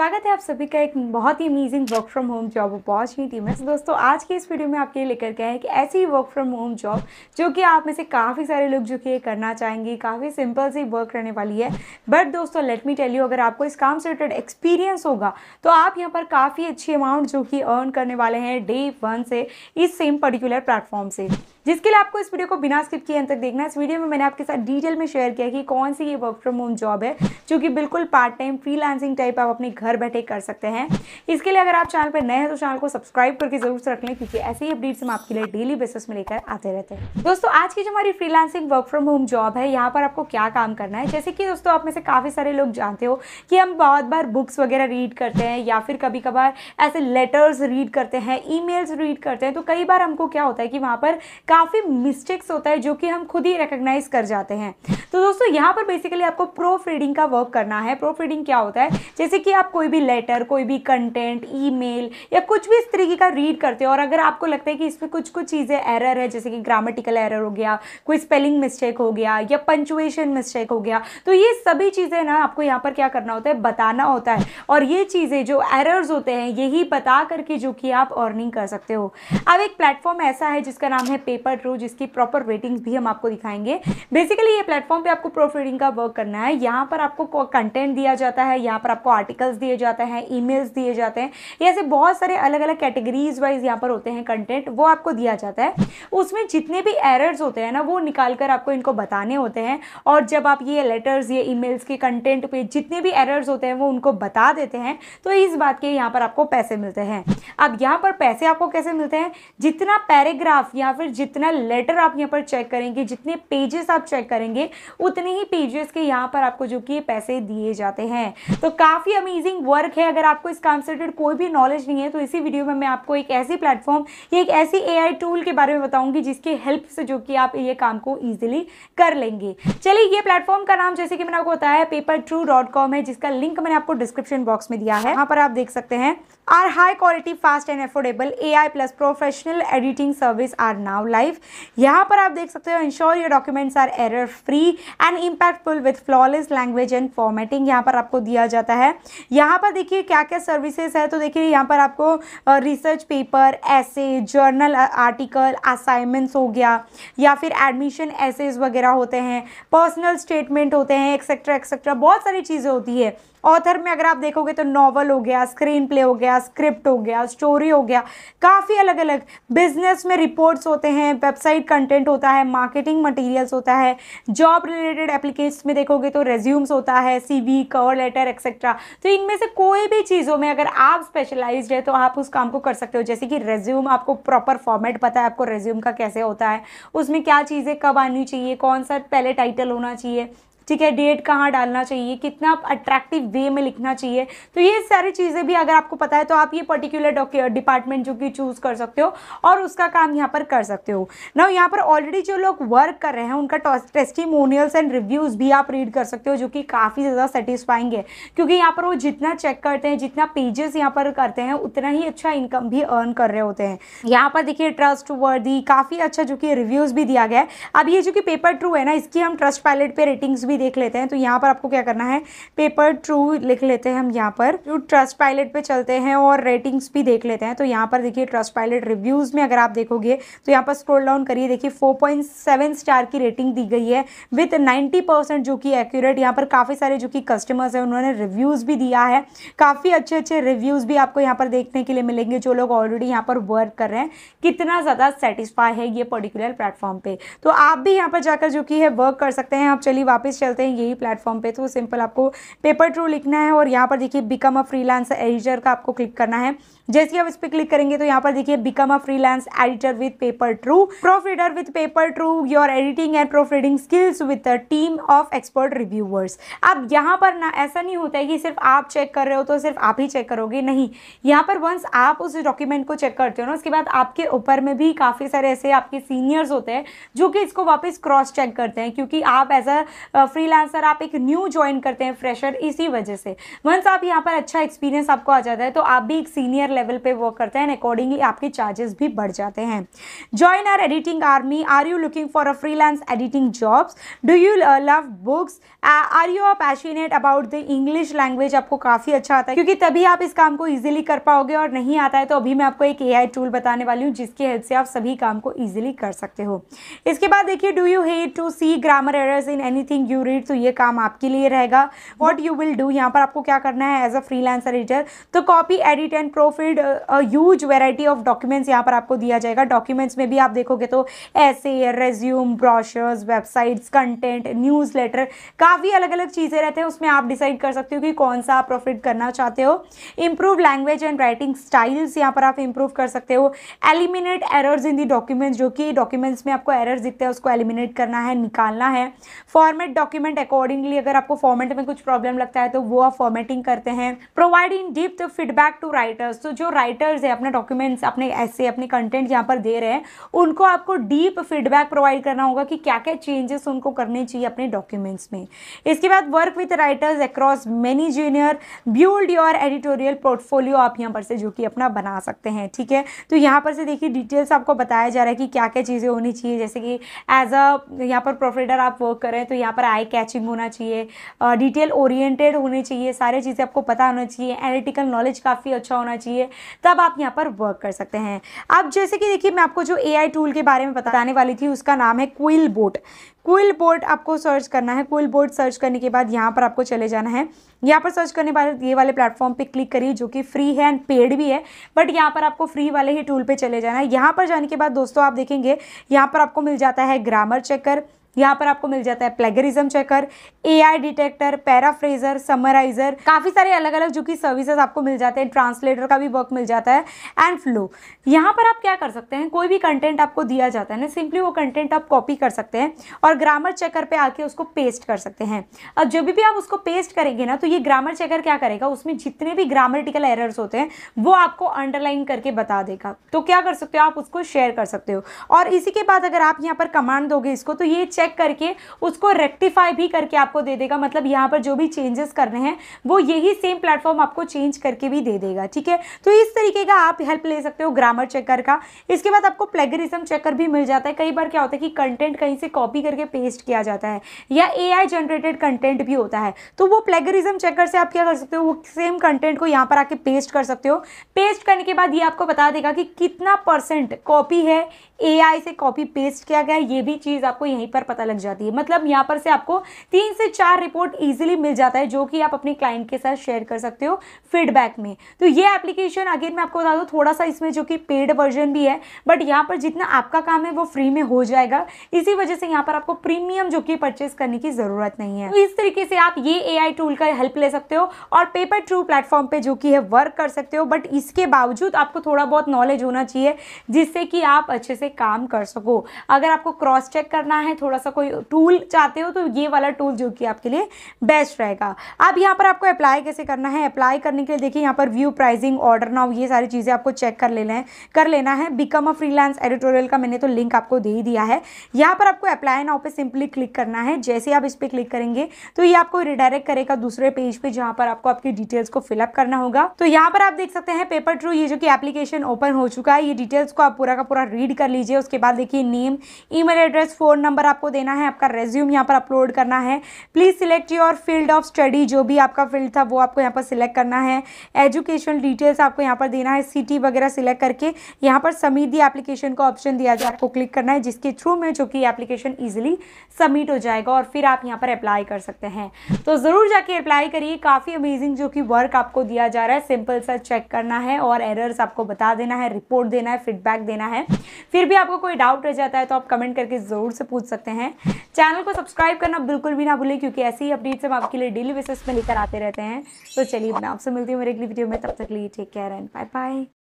स्वागत है आप सभी का एक बहुत ही amazing work from home job opportunity में तो दोस्तों आज की इस वीडियो में आपके लिए लेकर गए हैं कि ऐसी वर्क फ्रॉम होम जॉब जो कि आप में से काफ़ी सारे लोग जो कि ये करना चाहेंगे काफ़ी सिंपल सी वर्क रहने वाली है बट दोस्तों लेट मी टेल यू अगर आपको इस काम से रिलेटेड एक्सपीरियंस होगा तो आप यहाँ पर काफ़ी अच्छी अमाउंट जो कि अर्न करने वाले हैं डे वन से इस सेम पर्टिकुलर प्लेटफॉर्म से जिसके लिए आपको इस वीडियो को बिना स्किप किए अंत तक देखना इस वीडियो में मैंने आपके साथ डिटेल में शेयर किया कि कौन सी ये वर्क फ्रॉम होम जॉब है जो कि बिल्कुल पार्ट टाइम फ्री टाइप आप अपने घर घर बैठे कर सकते हैं इसके लिए अगर आप चैनल पर नए हैं तो चैनल को सब्सक्राइब करके जरूर से रख लें क्योंकि ऐसे ही अपडेट्स हम आपके लिए डेली बेसिस में लेकर आते रहते हैं दोस्तों आज की जो हमारी freelancing work from home job है यहाँ पर आपको क्या काम करना है जैसे कि दोस्तों आप में से काफ़ी सारे लोग जानते हो कि हम बहुत बार बुक्स वगैरह रीड करते हैं या फिर कभी कभार ऐसे लेटर्स रीड करते हैं ई रीड करते हैं तो कई बार हमको क्या होता है कि वहाँ पर काफ़ी मिस्टेक्स होता है जो कि हम खुद ही रिकग्नाइज कर जाते हैं तो दोस्तों यहाँ पर बेसिकली आपको प्रूफ रीडिंग का वर्क करना है प्रूफ रीडिंग क्या होता है जैसे कि आप कोई भी लेटर कोई भी कंटेंट ईमेल या कुछ भी इस तरीके का रीड करते हो और अगर आपको लगता है कि इसमें कुछ कुछ चीज़ें एरर है जैसे कि ग्रामेटिकल एरर हो गया कोई स्पेलिंग मिस्टेक हो गया या पंचुएशन मिस्टेक हो गया तो ये सभी चीज़ें ना आपको यहाँ पर क्या करना होता है बताना होता है और ये चीज़ें जो एरर्स होते हैं यही बता करके जो कि आप अर्निंग कर सकते हो अब एक प्लेटफॉर्म ऐसा है जिसका नाम है पेपर ट्रू जिसकी प्रॉपर रेटिंग्स भी हम आपको दिखाएंगे बेसिकली ये प्लेटफॉर्म प्लेटफॉर्म पे आपको प्रूफ रीडिंग का वर्क करना है यहाँ पर आपको कंटेंट दिया जाता है यहाँ पर आपको आर्टिकल्स दिए जाते हैं ईमेल्स दिए जाते हैं ये ऐसे बहुत सारे अलग अलग कैटेगरीज वाइज यहाँ पर होते हैं कंटेंट वो आपको दिया जाता है उसमें जितने भी एरर्स होते हैं ना वो निकाल कर आपको इनको बताने होते हैं और जब आप ये लेटर्स ये ई के कंटेंट पे जितने भी एरर्स होते हैं वो उनको बता देते हैं तो इस बात के यहाँ पर आपको पैसे मिलते हैं अब यहाँ पर पैसे आपको कैसे मिलते हैं जितना पैराग्राफ या फिर जितना लेटर आप यहाँ पर चेक करेंगे जितने पेजेस आप चेक करेंगे उतने ही पेजेस के यहाँ पर आपको जो कि पैसे दिए जाते हैं तो काफ़ी अमेजिंग वर्क है अगर आपको इस काम से रिलेटेड कोई भी नॉलेज नहीं है तो इसी वीडियो में मैं आपको एक ऐसी प्लेटफॉर्म या एक ऐसी ए टूल के बारे में बताऊँगी जिसके हेल्प से जो कि आप ये काम को ईजिली कर लेंगे चलिए ये प्लेटफॉर्म का नाम जैसे कि मैंने आपको बताया पेपर ट्रू डॉट कॉम है जिसका लिंक मैंने आपको डिस्क्रिप्शन बॉक्स में दिया है यहाँ पर आप देख सकते हैं our high quality fast and affordable A I plus professional editing service are now life यहाँ पर आप देख सकते हो ensure your documents are error free and impactful with flawless language and formatting यहाँ पर आपको दिया जाता है यहाँ पर देखिए क्या क्या सर्विसेज है तो देखिए यहाँ पर आपको रिसर्च पेपर ऐसे जर्नल आर्टिकल असाइनमेंट्स हो गया या फिर एडमिशन ऐसेज वगैरह होते हैं पर्सनल स्टेटमेंट होते हैं एक्सेट्रा एक्सेट्रा बहुत सारी चीज़ें होती है ऑथर में अगर आप देखोगे तो नॉवल हो गया स्क्रीन प्ले हो गया स्क्रिप्ट हो गया स्टोरी हो गया काफ़ी अलग अलग बिजनेस में रिपोर्ट्स होते हैं वेबसाइट कंटेंट होता है मार्केटिंग मटेरियल्स होता है जॉब रिलेटेड एप्लीकेशन में देखोगे तो रेज्यूम्स होता है सी कवर लेटर एक्सेट्रा तो इनमें से कोई भी चीज़ों में अगर आप स्पेशलाइज है तो आप उस काम को कर सकते हो जैसे कि रेज्यूम आपको प्रॉपर फॉर्मेट पता है आपको रेज्यूम का कैसे होता है उसमें क्या चीज़ें कब आनी चाहिए कौन सा पहले टाइटल होना चाहिए ठीक है डेट कहाँ डालना चाहिए कितना अट्रैक्टिव वे में लिखना चाहिए तो ये सारी चीज़ें भी अगर आपको पता है तो आप ये पर्टिकुलर डिपार्टमेंट जो कि चूज़ कर सकते हो और उसका काम यहाँ पर कर सकते हो ना यहाँ पर ऑलरेडी जो लोग वर्क कर रहे हैं उनका टेस्टिमोनियल्स एंड रिव्यूज़ भी आप रीड कर सकते हो जो कि काफ़ी ज़्यादा सेटिस्फाइंग है क्योंकि यहाँ पर वो जितना चेक करते हैं जितना पेजेस यहाँ पर करते हैं उतना ही अच्छा इनकम भी अर्न कर रहे होते हैं यहाँ पर देखिए ट्रस्ट वर्दी काफ़ी अच्छा जो कि रिव्यूज़ भी दिया गया है अब ये जो कि पेपर ट्रू है ना इसकी हम ट्रस्ट पैलेट पर रेटिंग्स भी देख लेते हैं तो यहाँ पर आपको क्या करना है पेपर ट्रू लिख लेते हैं हम यहाँ पर जो ट्रस्ट पायलट पे चलते हैं और रेटिंग्स भी देख लेते हैं तो यहाँ पर देखिए ट्रस्ट पायलट रिव्यूज़ में अगर आप देखोगे तो यहाँ पर स्क्रोल डाउन करिए देखिए फोर स्टार की रेटिंग दी गई है विथ नाइन्टी जो कि एक्यूरेट यहाँ पर काफ़ी सारे जो कि कस्टमर्स हैं उन्होंने रिव्यूज़ भी दिया है काफ़ी अच्छे अच्छे रिव्यूज़ भी आपको यहाँ पर देखने के लिए मिलेंगे जो लोग ऑलरेडी यहाँ पर वर्क कर रहे हैं कितना ज़्यादा सेटिस्फाई है ये पर्टिकुलर प्लेटफॉर्म पे तो आप भी यहाँ पर जाकर जो कि है वर्क कर सकते हैं आप चलिए वापस चलते हैं यही प्लेटफॉर्म पे तो सिंपल आपको पेपर ट्रू लिखना है और यहाँ पर देखिए बिकम अ फ्रीलांसर एडिटर का आपको क्लिक करना है जैसे आप इस पर क्लिक करेंगे तो यहाँ पर देखिए become a freelance editor with Paper True proofreader with Paper True your editing and proofreading skills with a team of expert reviewers अब यहाँ पर ना ऐसा नहीं होता है कि सिर्फ आप चेक कर रहे हो तो सिर्फ आप ही चेक करोगे नहीं यहाँ पर वंस आप उस डॉक्यूमेंट को चेक करते हो ना उसके बाद आपके ऊपर में भी काफ़ी सारे ऐसे आपके सीनियर्स होते हैं जो कि इसको वापस क्रॉस चेक करते हैं क्योंकि आप एज अ फ्री आप एक न्यू ज्वाइन करते हैं फ्रेशर इसी वजह से वंस आप यहाँ पर अच्छा एक्सपीरियंस आपको आ जाता है तो आप भी एक सीनियर लेवल पे वर्क करते हैं अकॉर्डिंगली आपके चार्जेस भी बढ़ जाते हैं join our editing army are you looking for a freelance editing jobs do you love books are you are passionate about the English language आपको काफ़ी अच्छा आता है क्योंकि तभी आप इस काम को ईजिली कर पाओगे और नहीं आता है तो अभी मैं आपको एक ए टूल बताने वाली हूँ जिसकी हेल्प से आप सभी काम को ईजिली कर सकते हो इसके बाद देखिए do you hate to see grammar errors in anything you read तो ये काम आपके लिए रहेगा वॉट यू विल डू यहाँ पर आपको क्या करना है एज अ फ्रीलांसर एडिटर तो copy edit and proofread huge variety of documents यहाँ पर आपको दिया जाएगा डॉक्यूमेंट्स में भी आप देखोगे तो ऐसे resume brochures websites content newsletter काफ़ी अलग अलग चीज़ें रहते हैं उसमें आप डिसाइड कर सकते हो कि कौन सा आप प्रॉफिट करना चाहते हो improve language and writing styles यहाँ पर आप इम्प्रूव कर सकते हो eliminate errors in the documents जो कि डॉक्यूमेंट्स में आपको एरर्स दिखते हैं उसको एलिमिनेट करना है निकालना है फॉर्मेट डॉक्यूमेंट अकॉर्डिंगली अगर आपको फॉर्मेट में कुछ प्रॉब्लम लगता है तो वो आप फॉर्मेटिंग करते हैं providing deep feedback to writers तो सो तो जो राइटर्स है अपने डॉक्यूमेंट्स अपने ऐसे अपने कंटेंट यहाँ पर दे रहे हैं उनको आपको डीप फीडबैक प्रोवाइड करना होगा कि क्या क्या चेंजेस उनको करने चाहिए अपने डॉक्यूमेंट्स में इसके बाद work with writers across many genres build your editorial portfolio आप यहाँ पर से जो कि अपना बना सकते हैं ठीक है तो यहाँ पर से देखिए डिटेल्स आपको बताया जा रहा है कि क्या क्या चीज़ें होनी चाहिए जैसे कि एज अ यहाँ पर प्रोफेडर आप वर्क करें तो यहाँ पर आई कैचिंग होना चाहिए डिटेल ओरिएंटेड होने चाहिए सारी चीज़ें आपको पता होना चाहिए एनालिटिकल नॉलेज काफ़ी अच्छा होना चाहिए चाहिए तब आप यहाँ पर वर्क कर सकते हैं अब जैसे कि देखिए मैं आपको जो ए टूल के बारे में बताने वाली थी उसका नाम है क्विल बोट क्विल बोर्ड आपको सर्च करना है क्विल बोर्ड सर्च करने के बाद यहाँ पर आपको चले जाना है यहाँ पर सर्च करने बाद ये वाले प्लेटफॉर्म पे क्लिक करिए जो कि फ्री है एंड पेड भी है बट यहाँ पर आपको फ्री वाले ही टूल पे चले जाना है यहाँ पर जाने के बाद दोस्तों आप देखेंगे यहाँ पर आपको मिल जाता है ग्रामर चेकर यहाँ पर आपको मिल जाता है plagiarism checker A I detector paraphraser summariser काफ़ी सारे अलग अलग जो कि सर्विसेज आपको मिल जाते हैं ट्रांसलेटर का भी वर्क मिल जाता है एंड फ्लो यहाँ पर आप क्या कर सकते हैं कोई भी कंटेंट आपको दिया जाता है ना सिंपली वो कंटेंट आप कॉपी कर सकते हैं और ग्रामर चेकर पर आके उसको पेस्ट कर सकते हैं अब जब भी आप उसको पेस्ट करेंगे ना तो ये ग्रामर चेकर क्या करेगा उसमें जितने भी ग्रामरटिकल एरर्स होते हैं वो आपको अंडरलाइन करके बता देगा तो क्या कर सकते हो आप उसको शेयर कर सकते हो और इसी के बाद अगर आप यहाँ पर कमांड दोगे इसको तो ये चेक करके उसको रेक्टिफाई भी करके आपको दे देगा मतलब यहाँ पर जो भी चेंजेस करने हैं वो यही सेम प्लेटफॉर्म आपको चेंज करके भी दे देगा ठीक है तो इस तरीके का आप हेल्प ले सकते हो ग्रामर चेकर का इसके बाद आपको प्लेगरिज्म चेकर भी मिल जाता है कई बार क्या होता है कि कंटेंट कहीं से कॉपी करके पेस्ट किया जाता है या ए जनरेटेड कंटेंट भी होता है तो वो प्लेगरिज्म चेकर से आप क्या कर सकते हो वो सेम कंटेंट को यहाँ पर आके पेस्ट कर सकते हो पेस्ट करने के बाद ये आपको बता देगा कि कितना परसेंट कॉपी है ए से कॉपी पेस्ट किया गया ये भी चीज़ आपको यहीं पर पता लग जाती है मतलब यहाँ पर से आपको तीन से चार रिपोर्ट ईजिली मिल जाता है जो कि आप अपने क्लाइंट के साथ शेयर कर सकते हो फीडबैक में तो ये एप्लीकेशन अगेन मैं आपको बता दूँ थोड़ा सा इसमें जो कि पेड वर्जन भी है बट यहाँ पर जितना आपका काम है वो फ्री में हो जाएगा इसी वजह से यहाँ पर आपको प्रीमियम जो कि परचेज करने की ज़रूरत नहीं है तो इस तरीके से आप ये ए टूल का हेल्प ले सकते हो और पेपर ट्रू प्लेटफॉर्म पर जो कि है वर्क कर सकते हो बट इसके बावजूद आपको थोड़ा बहुत नॉलेज होना चाहिए जिससे कि आप अच्छे से काम कर सको अगर आपको क्रॉस चेक करना है थोड़ा थोड़ा सा कोई टूल चाहते हो तो ये वाला टूल जो कि आपके लिए बेस्ट रहेगा अब यहाँ पर आपको अप्लाई कैसे करना है अप्लाई करने के लिए देखिए यहाँ पर व्यू प्राइसिंग ऑर्डर नाउ ये सारी चीज़ें आपको चेक कर लेना है कर लेना है बिकम अ फ्रीलांस एडिटोरियल का मैंने तो लिंक आपको दे ही दिया है यहाँ पर आपको अप्लाई नाउ पर सिंपली क्लिक करना है जैसे आप इस पर क्लिक करेंगे तो ये आपको रिडायरेक्ट करेगा दूसरे पेज पर जहाँ पर आपको आपकी डिटेल्स को फिलअप करना होगा तो यहाँ पर आप देख सकते हैं पेपर ट्रू ये जो कि एप्लीकेशन ओपन हो चुका है ये डिटेल्स को आप पूरा का पूरा रीड कर लीजिए उसके बाद देखिए name email address phone number आपको देना है आपका रेज्यूम यहाँ पर अपलोड करना है please select your field of study जो भी आपका फील्ड था वो आपको यहाँ पर सिलेक्ट करना है एजुकेशन डिटेल्स आपको यहाँ पर देना है सिटी वगैरह सिलेक्ट करके यहाँ पर समीट दी एप्लीकेशन का ऑप्शन दिया जाए आपको क्लिक करना है जिसके थ्रू में जो कि एप्लीकेशन ईजिली सबमिट हो जाएगा और फिर आप यहाँ पर अप्लाई कर सकते हैं तो ज़रूर जाके अप्लाई करिए काफ़ी अमेजिंग जो कि वर्क आपको दिया जा रहा है सिंपल सा चेक करना है और एरर्स आपको बता देना है रिपोर्ट देना है फीडबैक देना है फिर भी आपको कोई डाउट रह जाता है तो आप कमेंट करके ज़रूर से पूछ सकते हैं है चैनल को सब्सक्राइब करना बिल्कुल भी ना भूलें क्योंकि ऐसे ही अपडेट्स हम आपके लिए डेली बेसिस में लेकर आते रहते हैं तो चलिए मैं आपसे मिलती हूँ मेरे अगली वीडियो में तब तक लिए take care and bye bye